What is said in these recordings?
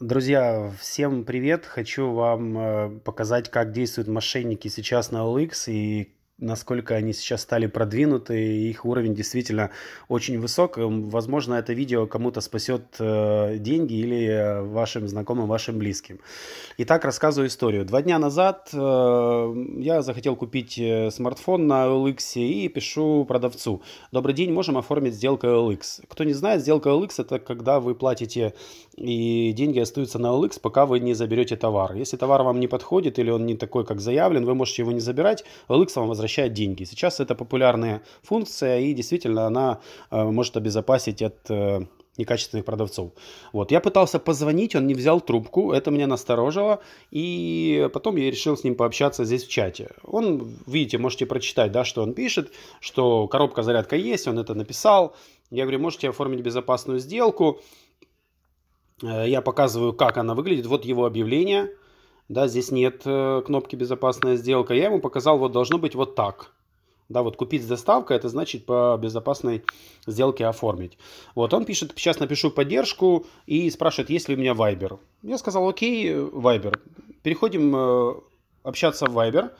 Друзья, всем привет! Хочу вам э, показать, как действуют мошенники сейчас на OLX и насколько они сейчас стали продвинуты, и их уровень действительно очень высок. Эм, возможно, это видео кому-то спасет э, деньги или э, вашим знакомым, вашим близким. Итак, рассказываю историю. Два дня назад э, я захотел купить э, смартфон на OLX и пишу продавцу. Добрый день, можем оформить сделку OLX. Кто не знает, сделка OLX это когда вы платите и деньги остаются на OLX, пока вы не заберете товар. Если товар вам не подходит или он не такой, как заявлен, вы можете его не забирать, OLX вам возвращается возвращает деньги. Сейчас это популярная функция, и действительно она э, может обезопасить от э, некачественных продавцов. Вот, я пытался позвонить, он не взял трубку, это меня насторожило, и потом я решил с ним пообщаться здесь в чате. Он, видите, можете прочитать, да, что он пишет, что коробка зарядка есть, он это написал. Я говорю, можете оформить безопасную сделку. Э, я показываю, как она выглядит. Вот его объявление да, здесь нет э, кнопки «Безопасная сделка». Я ему показал, вот должно быть вот так. Да, вот купить с доставкой, это значит по безопасной сделке оформить. Вот он пишет, сейчас напишу поддержку и спрашивает, есть ли у меня Viber. Я сказал, окей, Viber. Переходим э, общаться в Viber.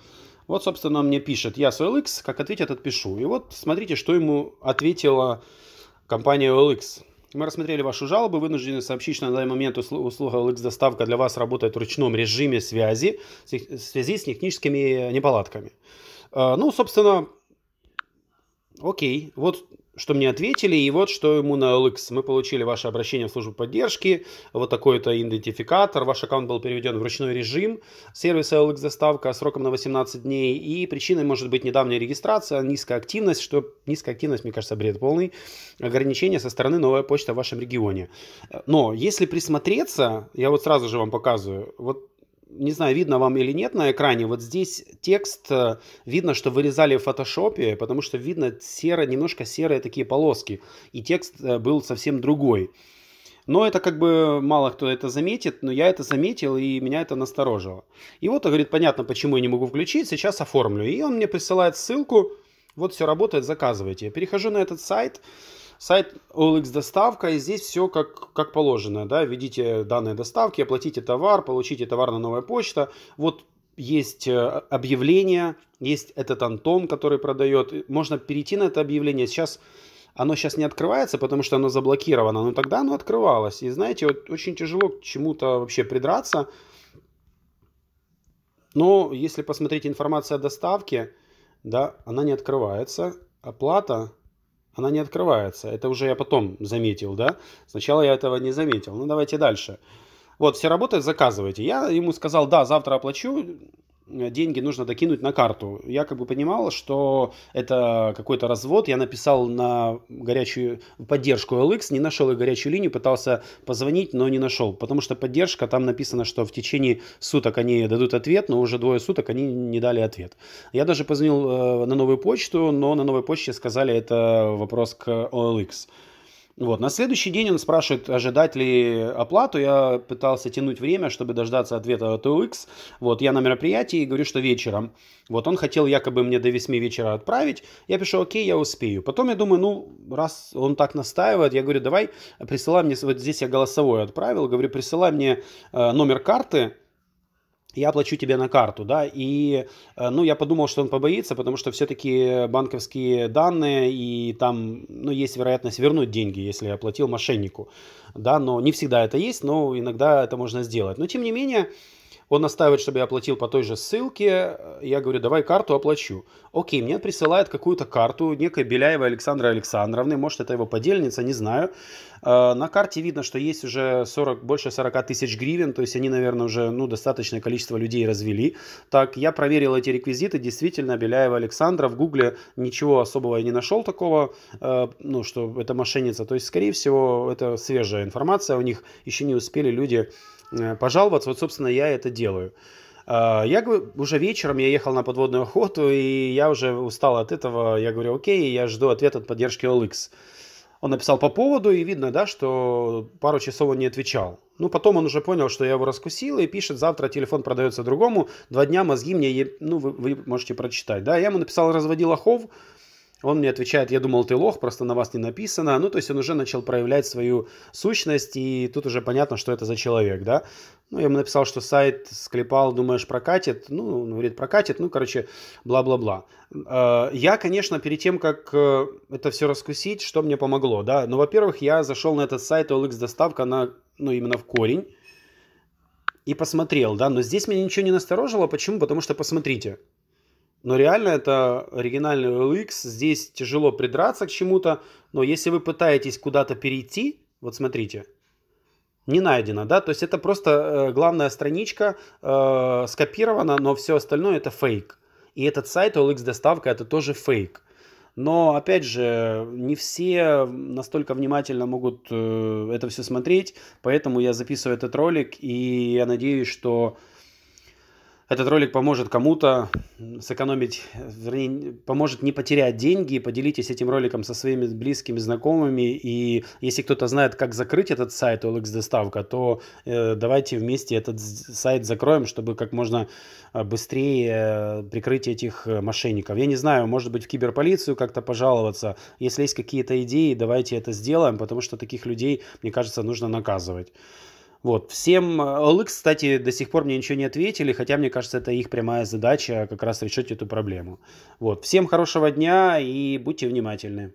Вот, собственно, он мне пишет, я с OLX, как ответит, отпишу. И вот смотрите, что ему ответила компания OLX. Мы рассмотрели вашу жалобу, вынуждены сообщить, что на данный момент услуга LX-доставка для вас работает в ручном режиме связи в связи с техническими неполадками. А, ну, собственно, окей, вот что мне ответили, и вот что ему на LX. Мы получили ваше обращение в службу поддержки, вот такой-то идентификатор, ваш аккаунт был переведен в ручной режим сервиса LX доставка сроком на 18 дней, и причиной может быть недавняя регистрация, низкая активность, что низкая активность, мне кажется, бред полный, ограничения со стороны новая почта в вашем регионе. Но если присмотреться, я вот сразу же вам показываю, вот не знаю, видно вам или нет на экране, вот здесь текст, э, видно, что вырезали в фотошопе, потому что видно серо, немножко серые такие полоски, и текст э, был совсем другой. Но это как бы мало кто это заметит, но я это заметил, и меня это насторожило. И вот он говорит, понятно, почему я не могу включить, сейчас оформлю. И он мне присылает ссылку, вот все работает, заказывайте. Я перехожу на этот сайт, Сайт OLX доставка, и здесь все как, как положено, да, введите данные доставки, оплатите товар, получите товар на новая почта, вот есть э, объявление, есть этот Антон, который продает. Можно перейти на это объявление. Сейчас оно сейчас не открывается, потому что оно заблокировано, но тогда оно открывалось. И знаете, вот очень тяжело к чему-то вообще придраться. Но если посмотреть информация о доставке, да, она не открывается. Оплата она не открывается. Это уже я потом заметил, да? Сначала я этого не заметил. Ну, давайте дальше. Вот, все работает, заказывайте. Я ему сказал, да, завтра оплачу. Э, деньги нужно докинуть на карту. Я как бы понимал, что это какой-то развод. Я написал на горячую поддержку LX, не нашел их горячую линию, пытался позвонить, но не нашел. Потому что поддержка, там написано, что в течение суток они дадут ответ, но уже двое суток они не дали ответ. Я даже позвонил э, на новую почту, но на новой почте сказали, это вопрос к OLX. Вот. На следующий день он спрашивает, ожидать ли оплату. Я пытался тянуть время, чтобы дождаться ответа от OX. Вот, я на мероприятии и говорю, что вечером. Вот, он хотел якобы мне до 8 вечера отправить. Я пишу, окей, я успею. Потом я думаю, ну, раз он так настаивает, я говорю, давай присылай мне, вот здесь я голосовой отправил, говорю, присылай мне э, номер карты, я оплачу тебе на карту, да, и, э, ну, я подумал, что он побоится, потому что все-таки банковские данные, и там, ну, есть вероятность вернуть деньги, если я платил мошеннику да, но не всегда это есть, но иногда это можно сделать. Но тем не менее, он настаивает, чтобы я оплатил по той же ссылке. Я говорю, давай карту оплачу. Окей, мне присылает какую-то карту некой Беляевой Александра Александровны. Может, это его подельница, не знаю. Э, на карте видно, что есть уже 40, больше 40 тысяч гривен. То есть они, наверное, уже ну, достаточное количество людей развели. Так, я проверил эти реквизиты. Действительно, Беляева Александра. В гугле ничего особого я не нашел такого, э, ну, что это мошенница. То есть, скорее всего, это свежая информация у них, еще не успели люди э, пожаловаться. Вот, собственно, я это делаю. А, я уже вечером я ехал на подводную охоту, и я уже устал от этого. Я говорю, окей, я жду ответ от поддержки OLX. Он написал по поводу, и видно, да, что пару часов он не отвечал. Ну, потом он уже понял, что я его раскусил, и пишет, завтра телефон продается другому, два дня мозги мне, ну, вы, вы можете прочитать, да. Я ему написал, разводил охов, он мне отвечает, я думал, ты лох, просто на вас не написано. Ну, то есть он уже начал проявлять свою сущность, и тут уже понятно, что это за человек, да. Ну, я ему написал, что сайт склепал, думаешь, прокатит. Ну, он говорит, прокатит, ну, короче, бла-бла-бла. Э, я, конечно, перед тем, как э, это все раскусить, что мне помогло, да. Ну, во-первых, я зашел на этот сайт OLX доставка на, ну, именно в корень и посмотрел, да, но здесь меня ничего не насторожило. Почему? Потому что посмотрите, но реально это оригинальный OLX, здесь тяжело придраться к чему-то, но если вы пытаетесь куда-то перейти, вот смотрите, не найдено, да, то есть это просто э, главная страничка э, скопирована, но все остальное это фейк. И этот сайт OLX доставка это тоже фейк. Но опять же, не все настолько внимательно могут э, это все смотреть, поэтому я записываю этот ролик и я надеюсь, что этот ролик поможет кому-то сэкономить, вернее, поможет не потерять деньги. Поделитесь этим роликом со своими близкими, знакомыми. И если кто-то знает, как закрыть этот сайт OLX Доставка, то э, давайте вместе этот сайт закроем, чтобы как можно э, быстрее э, прикрыть этих э, мошенников. Я не знаю, может быть, в киберполицию как-то пожаловаться. Если есть какие-то идеи, давайте это сделаем, потому что таких людей, мне кажется, нужно наказывать. Вот, всем... OLX, э, кстати, до сих пор мне ничего не ответили, хотя, мне кажется, это их прямая задача как раз решить эту проблему. Вот, всем хорошего дня и будьте внимательны.